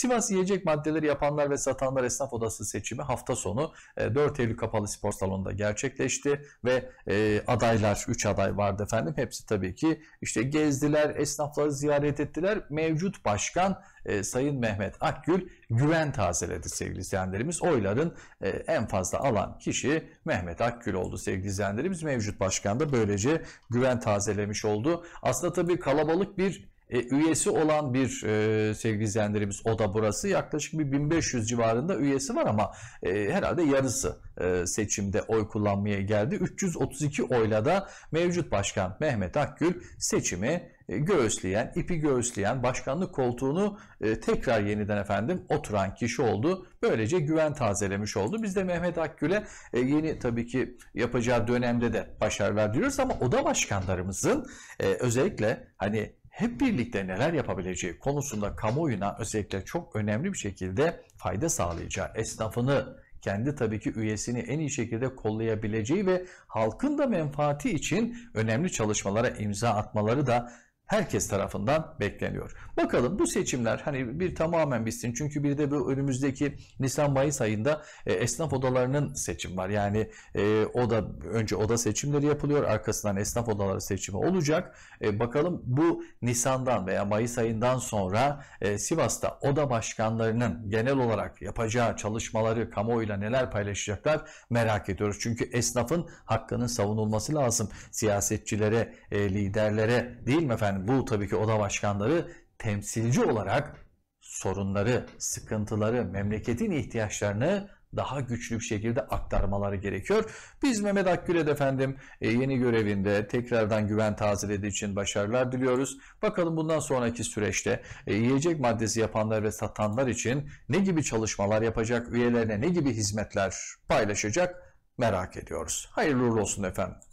Sivas yiyecek maddeleri yapanlar ve satanlar esnaf odası seçimi hafta sonu 4 e, Eylül kapalı spor salonunda gerçekleşti ve e, adaylar 3 aday vardı efendim. Hepsi tabii ki işte gezdiler, esnafları ziyaret ettiler. Mevcut başkan e, Sayın Mehmet Akgül güven tazeledi sevgili izleyenlerimiz. Oyların en fazla alan kişi Mehmet Akgül oldu sevgili izleyenlerimiz. Mevcut başkan da böylece güven tazelemiş oldu. Aslında tabii kalabalık bir e, üyesi olan bir e, sevgili izleyenlerimiz da burası. Yaklaşık bir 1500 civarında üyesi var ama e, herhalde yarısı e, seçimde oy kullanmaya geldi. 332 oyla da mevcut başkan Mehmet Akgül seçimi e, göğüsleyen, ipi göğüsleyen başkanlık koltuğunu e, tekrar yeniden efendim oturan kişi oldu. Böylece güven tazelemiş oldu. Biz de Mehmet Akgül'e e, yeni tabii ki yapacağı dönemde de başarılar diliyoruz ama oda başkanlarımızın özellikle hani hep birlikte neler yapabileceği konusunda kamuoyuna özellikle çok önemli bir şekilde fayda sağlayacağı, esnafını, kendi tabii ki üyesini en iyi şekilde kollayabileceği ve halkın da menfaati için önemli çalışmalara imza atmaları da herkes tarafından bekleniyor. Bakalım bu seçimler hani bir tamamen bitsin. Çünkü bir de bu önümüzdeki Nisan-Mayıs ayında e, esnaf odalarının seçim var. Yani e, da önce oda seçimleri yapılıyor. Arkasından esnaf odaları seçimi olacak. E, bakalım bu Nisan'dan veya Mayıs ayından sonra e, Sivas'ta oda başkanlarının genel olarak yapacağı çalışmaları kamuoyuyla neler paylaşacaklar merak ediyoruz. Çünkü esnafın hakkının savunulması lazım. Siyasetçilere, e, liderlere değil mi efendim? bu tabii ki oda başkanları temsilci olarak sorunları, sıkıntıları, memleketin ihtiyaçlarını daha güçlü bir şekilde aktarmaları gerekiyor. Biz Mehmet Akgüred efendim e, yeni görevinde tekrardan güven tazelediği için başarılar diliyoruz. Bakalım bundan sonraki süreçte e, yiyecek maddesi yapanlar ve satanlar için ne gibi çalışmalar yapacak, üyelerine ne gibi hizmetler paylaşacak merak ediyoruz. Hayırlı uğurlu olsun efendim.